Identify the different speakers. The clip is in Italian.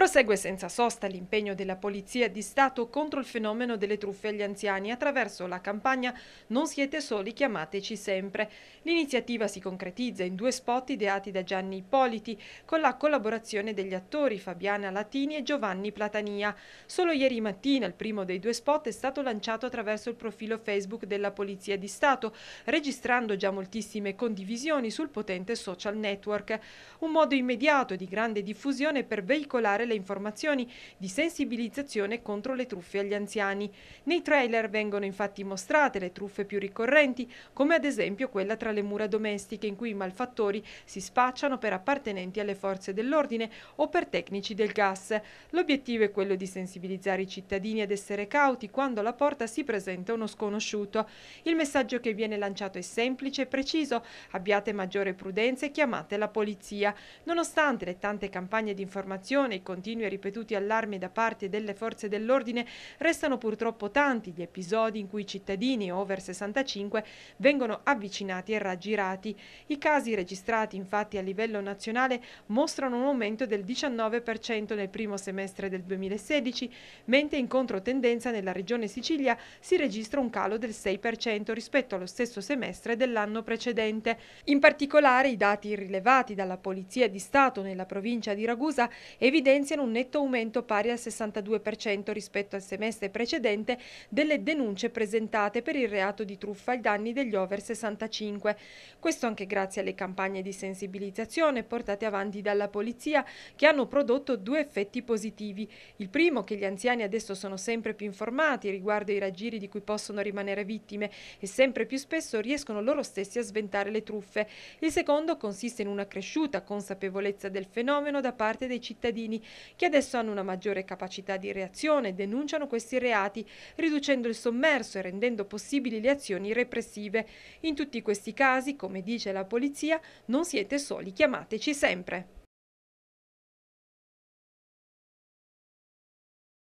Speaker 1: Prosegue senza sosta l'impegno della Polizia di Stato contro il fenomeno delle truffe agli anziani attraverso la campagna Non siete soli, chiamateci sempre. L'iniziativa si concretizza in due spot ideati da Gianni Ippoliti con la collaborazione degli attori Fabiana Latini e Giovanni Platania. Solo ieri mattina il primo dei due spot è stato lanciato attraverso il profilo Facebook della Polizia di Stato, registrando già moltissime condivisioni sul potente social network. Un modo immediato e di grande diffusione per veicolare le informazioni di sensibilizzazione contro le truffe agli anziani. Nei trailer vengono infatti mostrate le truffe più ricorrenti, come ad esempio quella tra le mura domestiche in cui i malfattori si spacciano per appartenenti alle forze dell'ordine o per tecnici del gas. L'obiettivo è quello di sensibilizzare i cittadini ad essere cauti quando alla porta si presenta uno sconosciuto. Il messaggio che viene lanciato è semplice e preciso, abbiate maggiore prudenza e chiamate la polizia. Nonostante le tante campagne di informazione, e i contenuti continui e ripetuti allarmi da parte delle forze dell'ordine, restano purtroppo tanti gli episodi in cui cittadini over 65 vengono avvicinati e raggirati. I casi registrati infatti a livello nazionale mostrano un aumento del 19% nel primo semestre del 2016, mentre in controtendenza nella regione Sicilia si registra un calo del 6% rispetto allo stesso semestre dell'anno precedente. In particolare i dati rilevati dalla Polizia di Stato nella provincia di Ragusa evidenziano evidenziano un netto aumento pari al 62% rispetto al semestre precedente delle denunce presentate per il reato di truffa ai danni degli over 65. Questo anche grazie alle campagne di sensibilizzazione portate avanti dalla polizia che hanno prodotto due effetti positivi. Il primo che gli anziani adesso sono sempre più informati riguardo i raggiri di cui possono rimanere vittime e sempre più spesso riescono loro stessi a sventare le truffe. Il secondo consiste in una cresciuta consapevolezza del fenomeno da parte dei cittadini che adesso hanno una maggiore capacità di reazione e denunciano questi reati, riducendo il sommerso e rendendo possibili le azioni repressive. In tutti questi casi, come dice la polizia, non siete soli, chiamateci sempre.